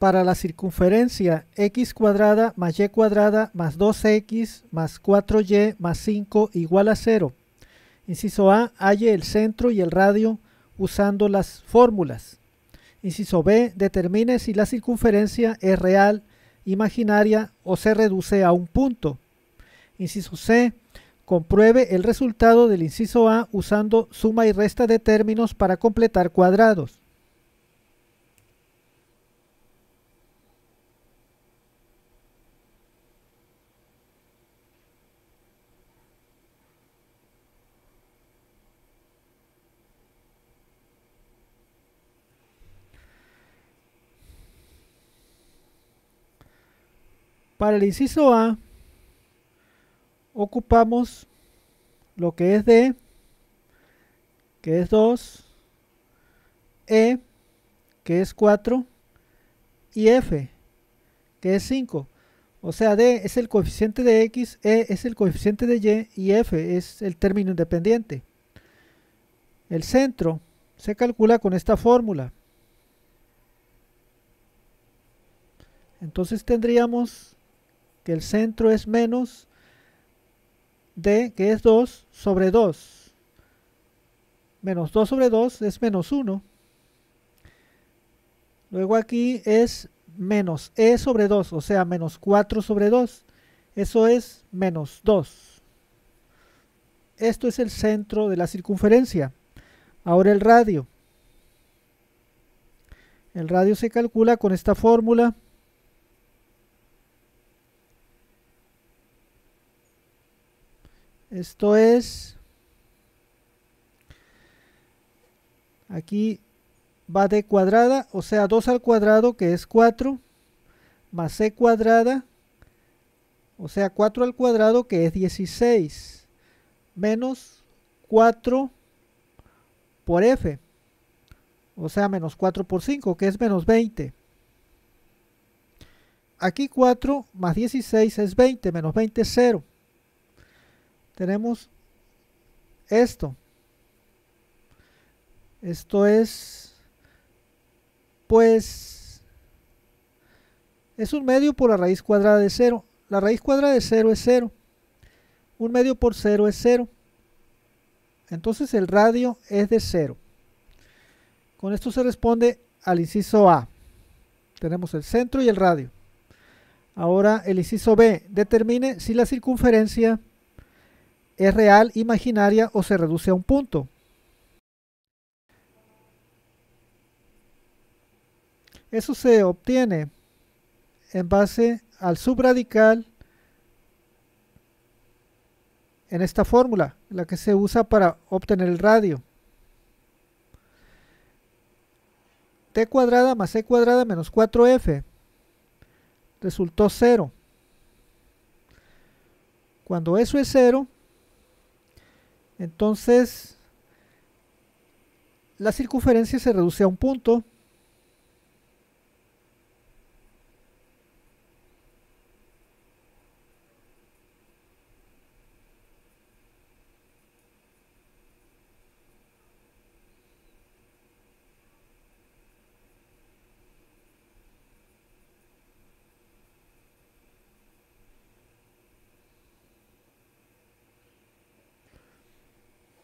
para la circunferencia x cuadrada más y cuadrada más 2x más 4y más 5 igual a 0. Inciso A, halle el centro y el radio usando las fórmulas. Inciso B, determine si la circunferencia es real, imaginaria o se reduce a un punto. Inciso C, compruebe el resultado del inciso A usando suma y resta de términos para completar cuadrados. Para el inciso A, ocupamos lo que es D, que es 2, E, que es 4, y F, que es 5. O sea, D es el coeficiente de X, E es el coeficiente de Y y F es el término independiente. El centro se calcula con esta fórmula. Entonces tendríamos que el centro es menos de, que es 2 sobre 2. Menos 2 sobre 2 es menos 1. Luego aquí es menos e sobre 2, o sea, menos 4 sobre 2. Eso es menos 2. Esto es el centro de la circunferencia. Ahora el radio. El radio se calcula con esta fórmula. Esto es, aquí va D cuadrada, o sea, 2 al cuadrado, que es 4, más c cuadrada, o sea, 4 al cuadrado, que es 16, menos 4 por f, o sea, menos 4 por 5, que es menos 20. Aquí 4 más 16 es 20, menos 20 es 0 tenemos esto. Esto es, pues, es un medio por la raíz cuadrada de cero. La raíz cuadrada de cero es cero. Un medio por cero es cero. Entonces el radio es de cero. Con esto se responde al inciso A. Tenemos el centro y el radio. Ahora el inciso B. Determine si la circunferencia es real, imaginaria o se reduce a un punto. Eso se obtiene en base al subradical en esta fórmula, la que se usa para obtener el radio. t cuadrada más C e cuadrada menos 4f resultó cero. Cuando eso es cero... Entonces, la circunferencia se reduce a un punto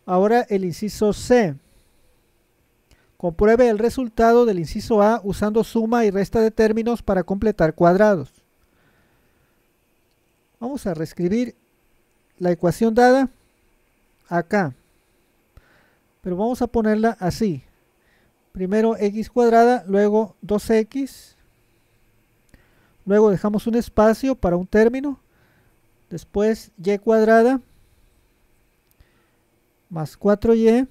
Ahora el inciso C. Compruebe el resultado del inciso A usando suma y resta de términos para completar cuadrados. Vamos a reescribir la ecuación dada acá. Pero vamos a ponerla así. Primero x cuadrada, luego 2x. Luego dejamos un espacio para un término. Después y cuadrada más 4y, e.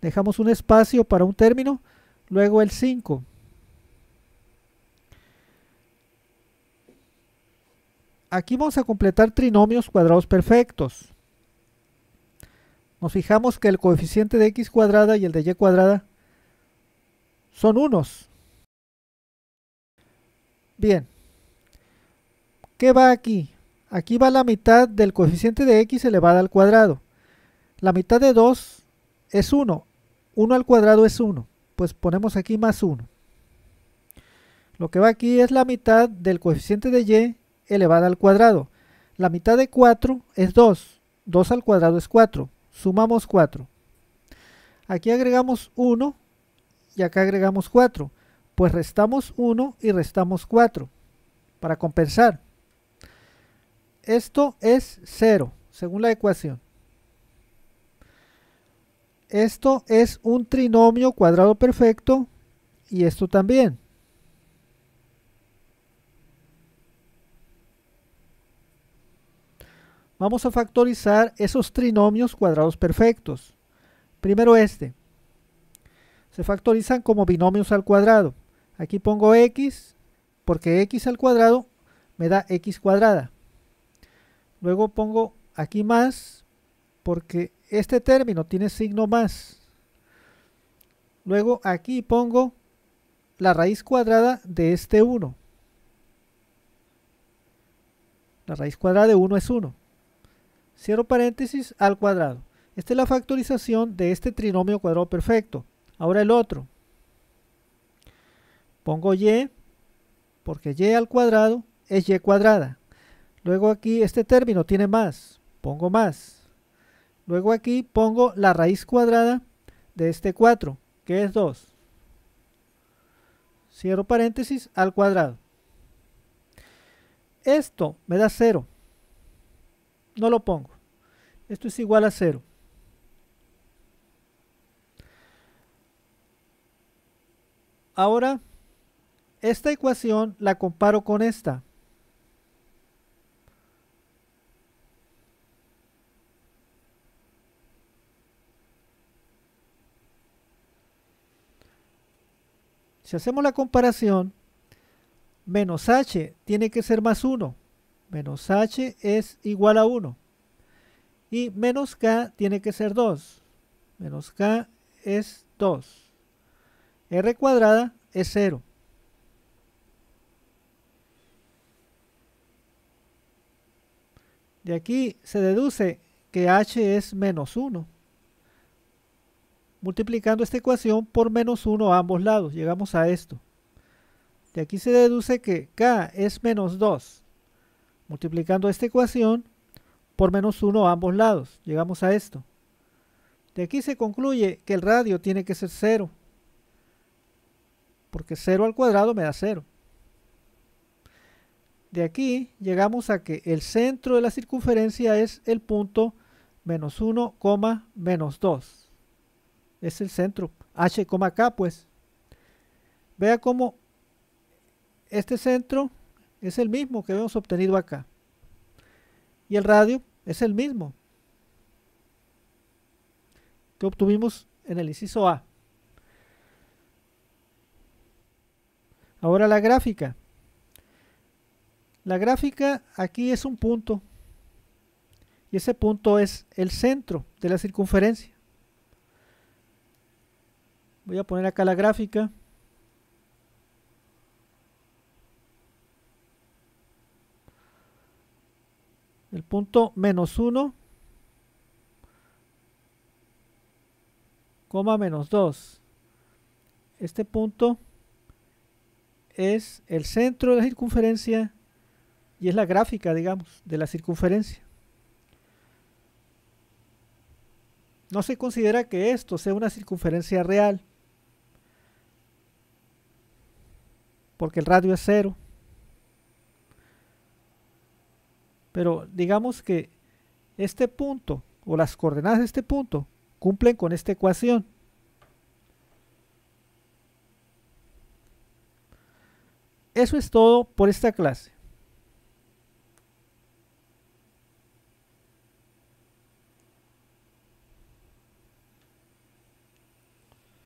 dejamos un espacio para un término, luego el 5. Aquí vamos a completar trinomios cuadrados perfectos. Nos fijamos que el coeficiente de x cuadrada y el de y cuadrada son unos. Bien. ¿Qué va aquí? Aquí va la mitad del coeficiente de x elevada al cuadrado. La mitad de 2 es 1. 1 al cuadrado es 1. Pues ponemos aquí más 1. Lo que va aquí es la mitad del coeficiente de y elevada al cuadrado. La mitad de 4 es 2. 2 al cuadrado es 4. Sumamos 4. Aquí agregamos 1 y acá agregamos 4. Pues restamos 1 y restamos 4 para compensar. Esto es 0, según la ecuación. Esto es un trinomio cuadrado perfecto y esto también. Vamos a factorizar esos trinomios cuadrados perfectos. Primero este. Se factorizan como binomios al cuadrado. Aquí pongo x, porque x al cuadrado me da x cuadrada. Luego pongo aquí más, porque este término tiene signo más. Luego aquí pongo la raíz cuadrada de este 1. La raíz cuadrada de 1 es 1. Cierro paréntesis al cuadrado. Esta es la factorización de este trinomio cuadrado perfecto. Ahora el otro. Pongo y, porque y al cuadrado es y cuadrada. Luego aquí este término tiene más. Pongo más. Luego aquí pongo la raíz cuadrada de este 4, que es 2. Cierro paréntesis al cuadrado. Esto me da 0. No lo pongo. Esto es igual a 0. Ahora, esta ecuación la comparo con esta. Si hacemos la comparación, menos h tiene que ser más 1. Menos h es igual a 1. Y menos k tiene que ser 2. Menos k es 2. r cuadrada es 0. De aquí se deduce que h es menos 1 multiplicando esta ecuación por menos 1 a ambos lados. Llegamos a esto. De aquí se deduce que K es menos 2, multiplicando esta ecuación por menos 1 a ambos lados. Llegamos a esto. De aquí se concluye que el radio tiene que ser 0, porque 0 al cuadrado me da 0. De aquí llegamos a que el centro de la circunferencia es el punto menos 1, menos 2 es el centro, H, K, pues. Vea cómo este centro es el mismo que hemos obtenido acá. Y el radio es el mismo que obtuvimos en el inciso A. Ahora la gráfica. La gráfica aquí es un punto y ese punto es el centro de la circunferencia. Voy a poner acá la gráfica. El punto menos 1, coma menos 2. Este punto es el centro de la circunferencia y es la gráfica, digamos, de la circunferencia. No se considera que esto sea una circunferencia real. porque el radio es cero. Pero digamos que este punto o las coordenadas de este punto cumplen con esta ecuación. Eso es todo por esta clase.